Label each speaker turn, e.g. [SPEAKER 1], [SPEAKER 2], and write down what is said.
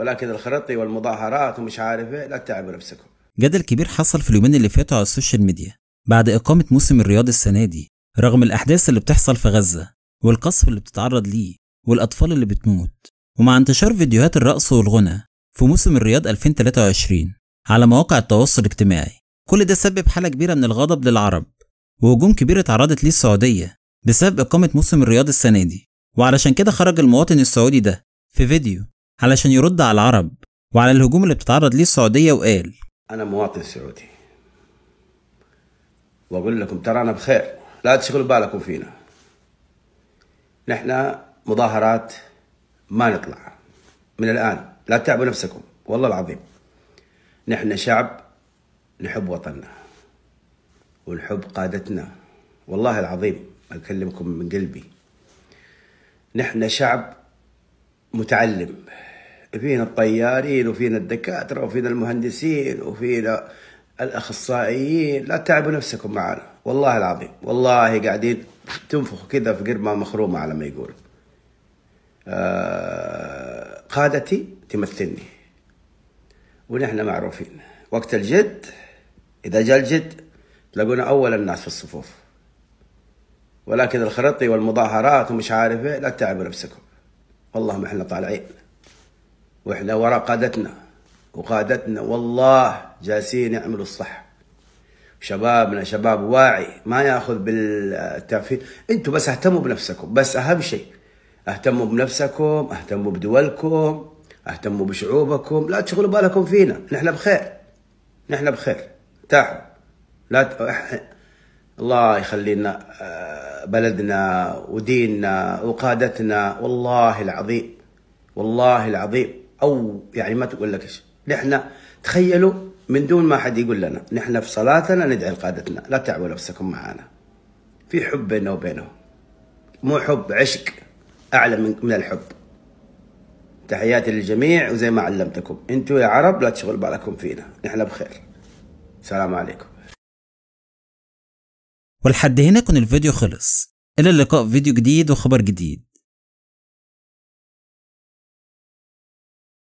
[SPEAKER 1] ولكن الخرطي والمظاهرات ومش عارفه إيه، لا تعبوا نفسكم
[SPEAKER 2] جدل كبير حصل في اليومين اللي فاتوا على السوشيال ميديا بعد إقامة موسم الرياض السنة دي رغم الأحداث اللي بتحصل في غزة والقصف اللي بتتعرض ليه والأطفال اللي بتموت ومع انتشار فيديوهات الرقص والغنى في موسم الرياض 2023 على مواقع التواصل الاجتماعي كل ده سبب حالة كبيرة من الغضب للعرب وهجوم كبير اتعرضت ليه السعودية بسبب إقامة موسم الرياض السنة دي وعلشان كده خرج المواطن السعودي ده في فيديو علشان يرد على العرب وعلى الهجوم اللي بتتعرض ليه السعودية وقال
[SPEAKER 1] أنا مواطن سعودي وأقول لكم ترى أنا بخير لا تشغلوا بالكم فينا نحن مظاهرات ما نطلع من الآن لا تتعبوا نفسكم والله العظيم نحن شعب نحب وطننا ونحب قادتنا والله العظيم أكلمكم من قلبي نحن شعب متعلم فينا الطيارين وفينا الدكاترة وفينا المهندسين وفينا الأخصائيين لا تعبوا نفسكم معنا والله العظيم والله قاعدين تنفخوا كذا في قربة مخرومة على ما يقول آه، قادتي تمثلني ونحن معروفين وقت الجد إذا جاء الجد تلاقونا أول الناس في الصفوف ولكن الخرطي والمظاهرات ومش عارف إيه، لا تعبوا نفسكم والله ما احنا طالعين واحنا ورا قادتنا وقادتنا والله جالسين يعملوا الصح شبابنا شباب واعي ما ياخذ بالتعفير انتم بس اهتموا بنفسكم بس اهم شيء اهتموا بنفسكم اهتموا بدولكم اهتموا بشعوبكم لا تشغلوا بالكم فينا نحن بخير نحن بخير تعالوا لا ت... الله يخلينا آه، بلدنا وديننا وقادتنا والله العظيم والله العظيم او يعني ما تقول لك لكش نحن تخيلوا من دون ما حد يقول لنا نحن في صلاتنا ندعي لقادتنا لا تعبوا نفسكم معانا في حب بيننا وبينهم مو حب عشق اعلى من من الحب تحياتي للجميع وزي ما علمتكم انتوا يا عرب لا تشغل بالكم فينا نحن بخير سلام عليكم
[SPEAKER 2] ولحد هنا يكون الفيديو خلص الى اللقاء في فيديو جديد وخبر جديد